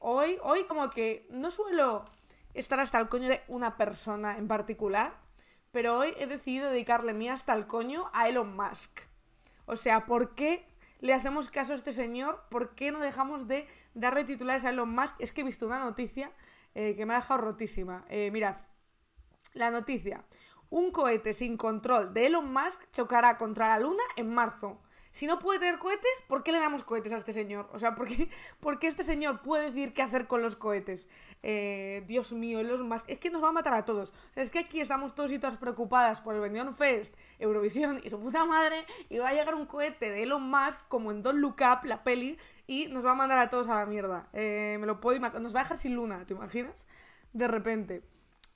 hoy, hoy como que no suelo estar hasta el coño de una persona en particular, pero hoy he decidido dedicarle mi hasta el coño a Elon Musk. O sea, ¿por qué le hacemos caso a este señor? ¿Por qué no dejamos de darle titulares a Elon Musk? Es que he visto una noticia eh, que me ha dejado rotísima. Eh, mirad, la noticia. Un cohete sin control de Elon Musk chocará contra la Luna en marzo. Si no puede tener cohetes, ¿por qué le damos cohetes a este señor? O sea, ¿por qué, este señor puede decir qué hacer con los cohetes? Eh, Dios mío, Elon Musk... Es que nos va a matar a todos. es que aquí estamos todos y todas preocupadas por el Benidorm Fest, Eurovisión y su puta madre, y va a llegar un cohete de Elon Musk, como en Don't Look Up, la peli, y nos va a mandar a todos a la mierda. Eh, me lo puedo Nos va a dejar sin luna, ¿te imaginas? De repente.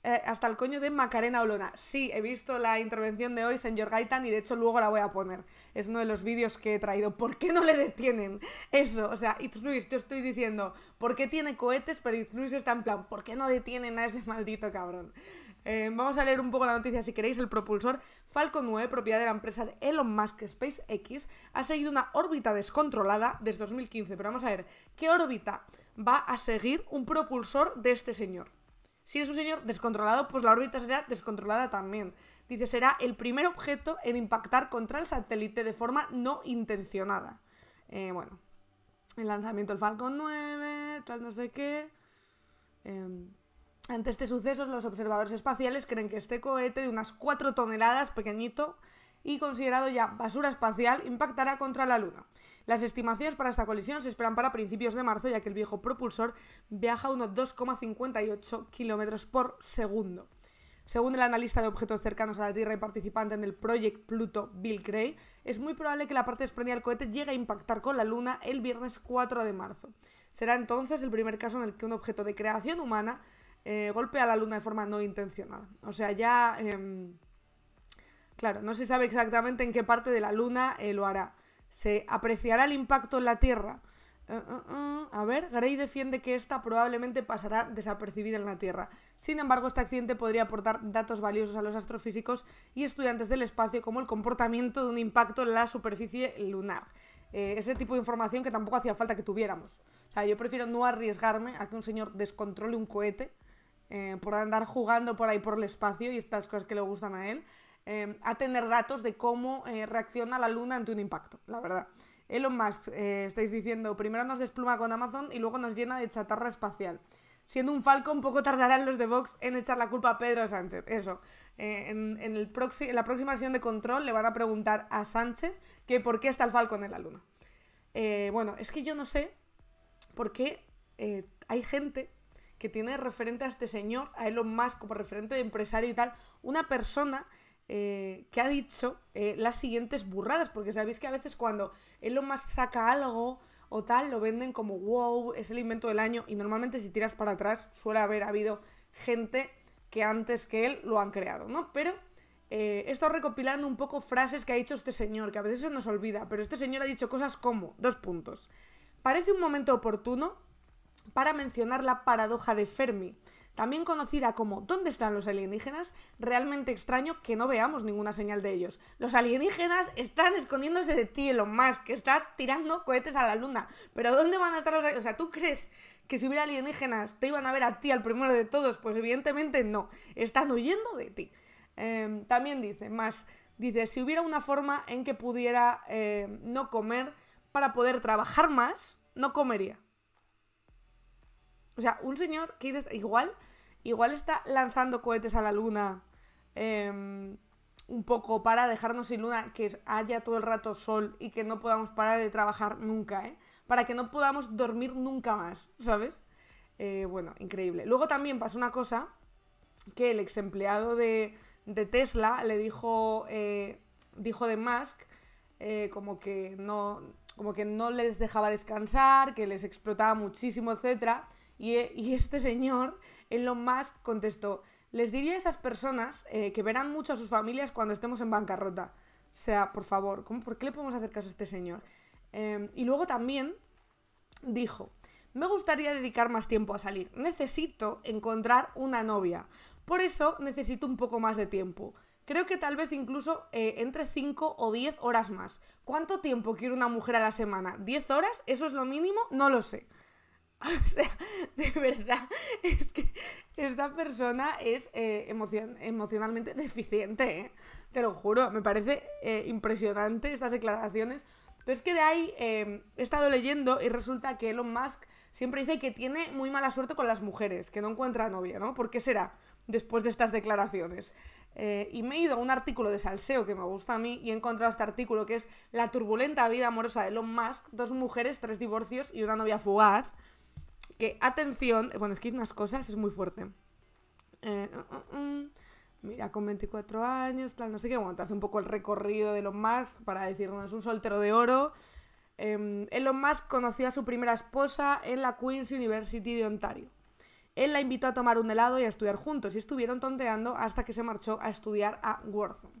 Eh, hasta el coño de Macarena Olona. Sí, he visto la intervención de hoy, señor Gaitán, y de hecho luego la voy a poner. Es uno de los vídeos que he traído. ¿Por qué no le detienen? Eso, o sea, It's Luis, yo estoy diciendo, ¿por qué tiene cohetes? Pero It's Luis está en plan, ¿por qué no detienen a ese maldito cabrón? Eh, vamos a leer un poco la noticia si queréis. El propulsor Falcon 9, propiedad de la empresa de Elon Musk X ha seguido una órbita descontrolada desde 2015. Pero vamos a ver, ¿qué órbita va a seguir un propulsor de este señor? Si es un señor descontrolado, pues la órbita será descontrolada también. Dice, será el primer objeto en impactar contra el satélite de forma no intencionada. Eh, bueno, el lanzamiento del Falcon 9, tal no sé qué. Em, ante este suceso, los observadores espaciales creen que este cohete de unas 4 toneladas, pequeñito, y considerado ya basura espacial, impactará contra la Luna. Las estimaciones para esta colisión se esperan para principios de marzo, ya que el viejo propulsor viaja a unos 2,58 kilómetros por segundo. Según el analista de objetos cercanos a la Tierra y participante en el Project Pluto, Bill Gray, es muy probable que la parte desprendida del cohete llegue a impactar con la Luna el viernes 4 de marzo. Será entonces el primer caso en el que un objeto de creación humana eh, golpea a la Luna de forma no intencionada. O sea, ya... Em, claro, no se sabe exactamente en qué parte de la Luna eh, lo hará se apreciará el impacto en la Tierra. Eh, eh, eh. A ver, Gray defiende que esta probablemente pasará desapercibida en la Tierra. Sin embargo, este accidente podría aportar datos valiosos a los astrofísicos y estudiantes del espacio como el comportamiento de un impacto en la superficie lunar. ese tipo de información que tampoco hacía falta que tuviéramos. O sea, yo prefiero no arriesgarme a que un señor descontrole un cohete por andar jugando por ahí por el espacio y estas cosas que le gustan a él, Em, a tener datos de cómo eh, reacciona la luna ante un impacto, la verdad. Elon Musk, eh, estáis diciendo, primero nos despluma con Amazon y luego nos llena de chatarra espacial. Siendo un falco un poco tardarán los de Vox en echar la culpa a Pedro Sánchez. Eso. Eh, en, en, el en la próxima sesión de control le van a preguntar a Sánchez que por qué está el Falcon en la luna. bueno, es que yo no sé por qué hay gente que tiene referente a este señor, a Elon Musk como referente de empresario y tal, una persona eh, que ha dicho eh, las siguientes burradas, porque sabéis que a veces cuando él lo más saca algo o tal, lo venden como wow, es el invento del año, y normalmente si tiras para atrás suele haber habido gente que antes que él lo han creado, ¿no? Pero eh, he estado recopilando un poco frases que ha dicho este señor, que a veces se nos olvida, pero este señor ha dicho cosas como, dos puntos, parece un momento oportuno para mencionar la paradoja de Fermi, también conocida como ¿Dónde están los alienígenas? Realmente extraño que no veamos ninguna señal de ellos. Los alienígenas están escondiéndose de ti, lo más que estás tirando cohetes a la luna. Pero ¿dónde van a estar los alienígenas? O sea, ¿tú crees que si hubiera alienígenas te iban a ver a ti al primero de todos? Pues evidentemente no. Están huyendo de ti. Em, también dice, más, dice, si hubiera una forma en que pudiera eh, no comer para poder trabajar más, no comería. O sea, un señor que igual, igual está lanzando cohetes a la luna em, un poco para dejarnos sin luna, que haya todo el rato sol y que no podamos parar de trabajar nunca, ¿eh? Para que no podamos dormir nunca más, ¿sabes? Eh, bueno, increíble. Luego también pasó una cosa que el ex empleado de, Tesla le dijo, eh, dijo de Musk eh, como que no como que no les dejaba descansar, que les explotaba muchísimo, etcétera. Y, este señor, lo Musk, contestó, les diría a esas personas eh, que verán mucho a sus familias cuando estemos en bancarrota. O sea, por favor, ¿por qué le podemos hacer caso a este señor? Em, y luego también dijo, me gustaría dedicar más tiempo a salir. Necesito encontrar una novia. Por eso necesito un poco más de tiempo. Creo que tal vez incluso eh, entre 5 o 10 horas más. ¿Cuánto tiempo quiere una mujer a la semana? ¿10 horas? ¿Eso es lo mínimo? No lo sé. O sea, de verdad, es que esta persona es eh, emocionalmente deficiente, ¿eh? te lo juro, me parece eh, impresionante estas declaraciones. Pero es que de ahí em, he estado leyendo y resulta que Elon Musk siempre dice que tiene muy mala suerte con las mujeres, que no encuentra novia, ¿no? ¿Por qué será después de estas declaraciones? y me he ido a un artículo de Salseo que me gusta a mí y he encontrado este artículo que es La turbulenta vida amorosa de Elon Musk, dos mujeres, tres divorcios y una novia fugaz. Que, atención, bueno, es que hay unas cosas, es muy fuerte. Eh, mm, mm, mm, mira, con 24 años, tal, no sé qué, bueno, te hace un poco el recorrido de Elon Musk para decirnos un soltero de oro. Eh, Elon Musk conocía a su primera esposa en la Queen's University de Ontario. Él la invitó a tomar un helado y a estudiar juntos y estuvieron tonteando hasta que se marchó a estudiar a Wharton.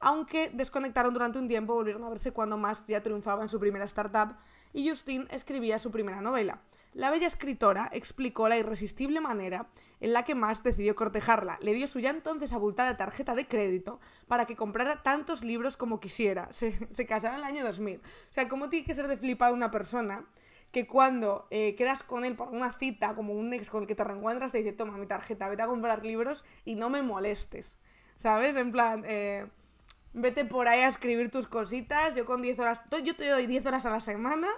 Aunque desconectaron durante un tiempo, volvieron a verse cuando Musk ya triunfaba en su primera startup y Justin escribía su primera novela. La bella escritora explicó la irresistible manera en la que Max decidió cortejarla. Le dio su ya entonces abultada tarjeta de crédito para que comprara tantos libros como quisiera. Se, se casaron en el año 2000. O sea, ¿cómo tiene que ser de flipada una persona que cuando eh, quedas con él por una cita, como un ex con el que te reencuentras, te dice, toma mi tarjeta, vete a comprar libros y no me molestes? ¿Sabes? En plan... Eh, vete por ahí a escribir tus cositas, yo con 10 horas, yo te doy 10 horas a la semana,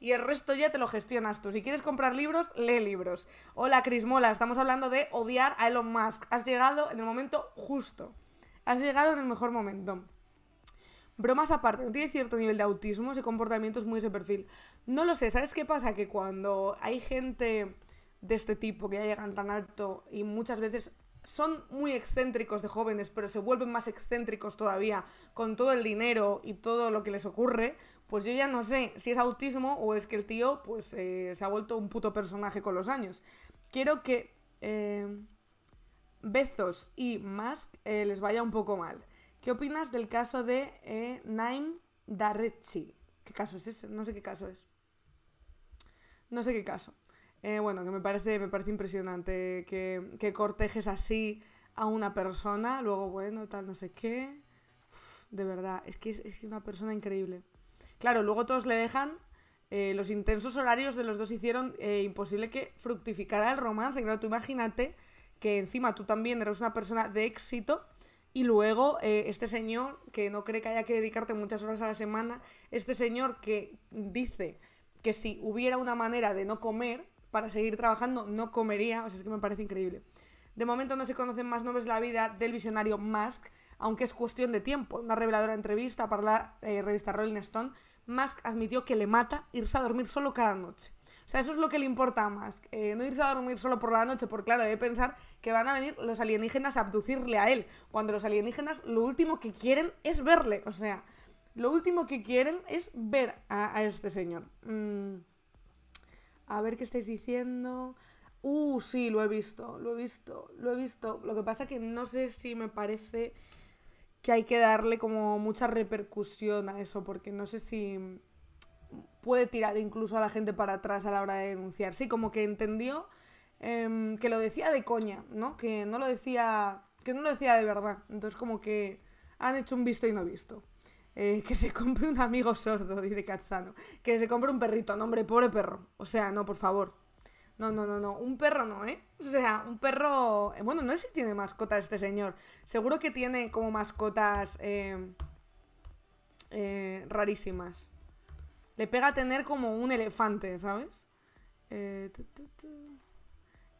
y el resto ya te lo gestionas tú. Si quieres comprar libros, lee libros. Hola mola estamos hablando de odiar a Elon Musk. Has llegado en el momento justo. Has llegado en el mejor momento. Bromas aparte, no tiene cierto nivel de autismo, ese comportamiento es muy ese perfil. No lo sé, ¿sabes qué pasa? Que cuando hay gente de este tipo que ya llegan tan alto y muchas veces son muy excéntricos de jóvenes, pero se vuelven más excéntricos todavía con todo el dinero y todo lo que les ocurre, pues yo ya no sé si es autismo o es que el tío pues eh, se ha vuelto un puto personaje con los años. Quiero que eh, Bezos y Musk eh, les vaya un poco mal. ¿Qué opinas del caso de Naim Darrechi? ¿Qué caso es ese? No sé qué caso es. No sé qué caso. bueno, que me parece, me parece impresionante que, cortejes así a una persona, luego, bueno, tal, no sé qué. de verdad, es que es una persona increíble. Claro, luego todos le dejan eh, los intensos horarios de los dos hicieron eh, imposible que fructificara el romance. Claro, tú imagínate que encima tú también eres una persona de éxito y luego eh, este señor que no cree que haya que dedicarte muchas horas a la semana, este señor que dice que si hubiera una manera de no comer para seguir trabajando, no comería. O sea, es que me parece increíble. De momento no se conocen más nombres de la vida del visionario Musk, aunque es cuestión de tiempo. una reveladora entrevista para la eh, revista Rolling Stone, Musk admitió que le mata irse a dormir solo cada noche. O sea, eso es lo que le importa a Musk. Eh, no irse a dormir solo por la noche, porque claro, debe pensar que van a venir los alienígenas a abducirle a él. Cuando los alienígenas lo último que quieren es verle. O sea, lo último que quieren es ver a, este señor. Mm, a ver qué estáis diciendo. Uh, sí, lo he visto, lo he visto, lo he visto. Lo que pasa es que no sé si me parece que hay que darle como mucha repercusión a eso, porque no sé si puede tirar incluso a la gente para atrás a la hora de denunciar. Sí, como que entendió em, que lo decía de coña, ¿no? Que no lo decía, que no lo decía de verdad. Entonces como que han hecho un visto y no visto. Eh, que se compre un amigo sordo, dice Cazzano. Que se compre un perrito, no hombre, pobre perro. O sea, no, por favor. No, no, no, no. Un perro no, ¿eh? O sea, un perro. Eh, bueno, no sé si tiene mascotas este señor. Seguro que tiene como mascotas em, eh, rarísimas. Le pega tener como un elefante, ¿sabes? Eh,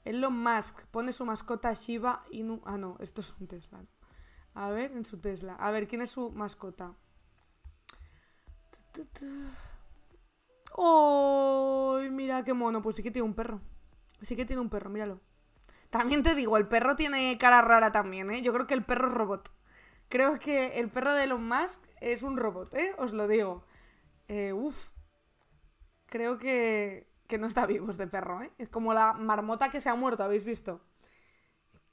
Elon Musk pone su mascota Shiba Inu. Ah, no, esto es un Tesla. A ver, en su Tesla. A ver, ¿quién es su mascota? ¡Ay, oh, mira qué mono! Pues sí que tiene un perro. Sí que tiene un perro, míralo. También te digo, el perro tiene cara rara también, ¿eh? Yo creo que el perro es robot. Creo que el perro de Elon Musk es un robot, ¿eh? Os lo digo. Eh, uf. Creo que, que no está vivo este perro, ¿eh? Es como la marmota que se ha muerto, ¿habéis visto?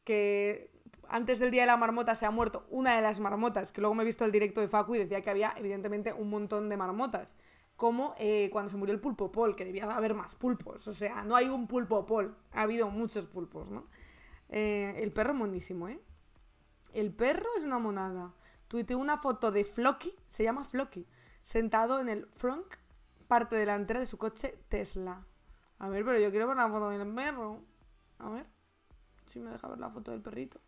Que antes del día de la marmota se ha muerto una de las marmotas, que luego me he visto el directo de Facu y decía que había evidentemente un montón de marmotas como eh, cuando se murió el pulpo pol, que debía haber más pulpos. O sea, no hay un pulpo pol, ha habido muchos pulpos, ¿no? Eh, el perro es monísimo, ¿eh? El perro es una monada. Tuiteé una foto de Flocky, se llama Flocky, sentado en el front, parte delantera de su coche Tesla. A ver, pero yo quiero ver la foto del perro. A ver, si me deja ver la foto del perrito.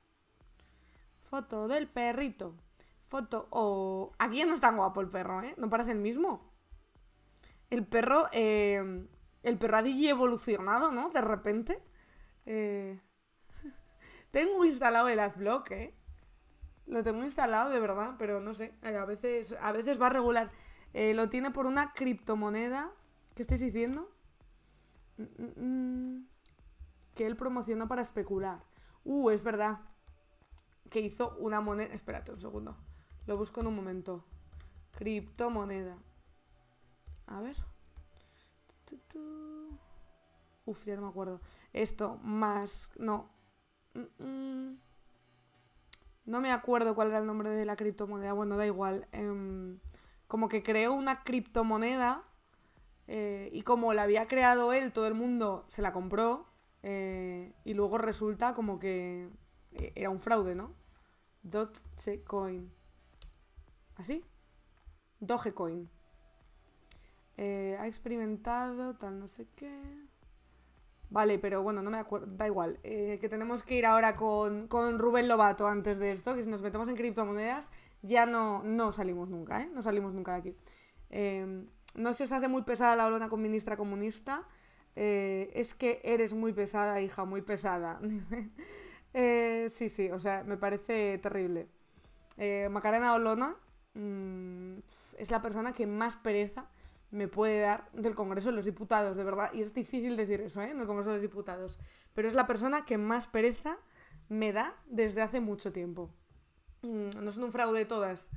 Foto del perrito. Foto o... Oh. Aquí no es tan guapo el perro, ¿eh? No parece el mismo el perro, eh, el perro ha evolucionado, ¿no? De repente. Eh, tengo instalado el AdBlock, ¿eh? Lo tengo instalado de verdad, pero no sé, eh, a veces, a veces va a regular. lo tiene por una criptomoneda. ¿Qué estáis diciendo? Mm, mm, mm. que él promocionó para especular. Uh, es verdad. Que hizo una moneda. Espérate un segundo. Lo busco en un momento. Criptomoneda. A ver. Uf, ya no me acuerdo. Esto, más. No. Mm, mm. No me acuerdo cuál era el nombre de la criptomoneda. Bueno, da igual. Em, como que creó una criptomoneda. Eh, y como la había creado él, todo el mundo se la compró. Eh, y luego resulta como que eh, era un fraude, ¿no? Dogecoin. ¿Así? Dogecoin. Eh, ha experimentado tal no sé qué. Vale, pero bueno, no me acuerdo, da igual. Eh, que tenemos que ir ahora con, Rubén Lobato antes de esto, que si nos metemos en criptomonedas ya no, no salimos nunca, ¿eh? No salimos nunca de aquí. Em, no se os hace muy pesada la olona con ministra comunista. Eh, es que eres muy pesada, hija, muy pesada. sí, sí, o sea, me parece terrible. Macarena Olona mm, es la persona que más pereza me puede dar del Congreso de los Diputados, de verdad. Y es difícil decir eso, ¿eh? el Congreso de los Diputados. Pero es la persona que más pereza me da desde hace mucho tiempo. Mm, no son un fraude todas.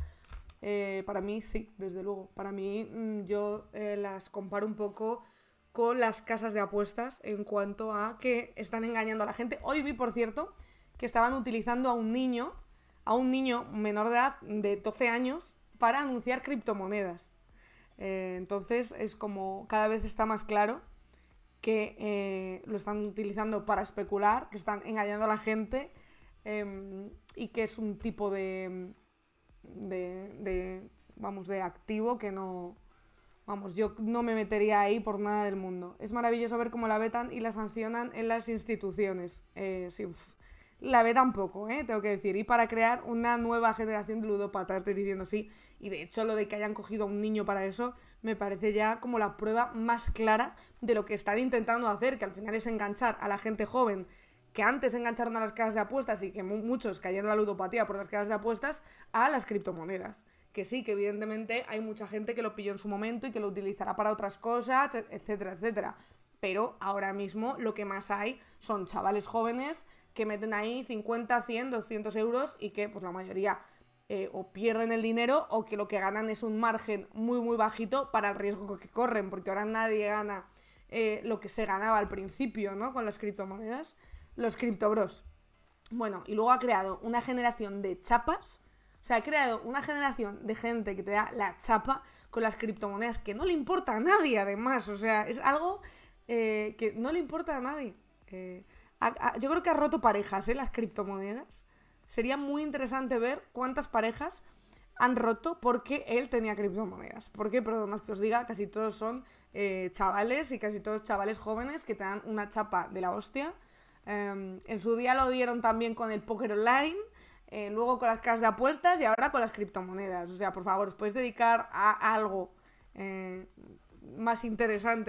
Eh, para mí, sí, desde luego. Para mí, mm, yo eh, las comparo un poco con las casas de apuestas en cuanto a que están engañando a la gente. Hoy vi, por cierto, que estaban utilizando a un niño, a un niño menor de edad de 12 años, para anunciar criptomonedas. Eh, entonces es como cada vez está más claro que eh, lo están utilizando para especular, que están engañando a la gente em, y que es un tipo de, de, vamos, de activo que no, vamos, yo no me metería ahí por nada del mundo. Es maravilloso ver cómo la vetan y la sancionan en las instituciones, eh, la ve tampoco, ¿eh? tengo que decir. Y para crear una nueva generación de ludópatas, estoy diciendo sí. Y de hecho, lo de que hayan cogido a un niño para eso me parece ya como la prueba más clara de lo que están intentando hacer, que al final es enganchar a la gente joven que antes engancharon a las casas de apuestas y que muchos cayeron a la ludopatía por las casas de apuestas, a las criptomonedas. Que sí, que evidentemente hay mucha gente que lo pilló en su momento y que lo utilizará para otras cosas, etcétera, etcétera. Pero ahora mismo lo que más hay son chavales jóvenes que meten ahí 50, 100, 200 euros y que pues la mayoría eh, o pierden el dinero o que lo que ganan es un margen muy muy bajito para el riesgo que corren, porque ahora nadie gana eh, lo que se ganaba al principio, ¿no? Con las criptomonedas, los bros Bueno, y luego ha creado una generación de chapas, o sea, ha creado una generación de gente que te da la chapa con las criptomonedas, que no le importa a nadie además, o sea, es algo eh, que no le importa a nadie yo creo que ha roto parejas, ¿eh? Las criptomonedas. Sería muy interesante ver cuántas parejas han roto porque él tenía criptomonedas. Porque, perdón, que os diga, casi todos son eh, chavales y casi todos chavales jóvenes que te dan una chapa de la hostia. Em, en su día lo dieron también con el póker online, eh, luego con las casas de apuestas y ahora con las criptomonedas. O sea, por favor, os podéis dedicar a algo eh, más interesante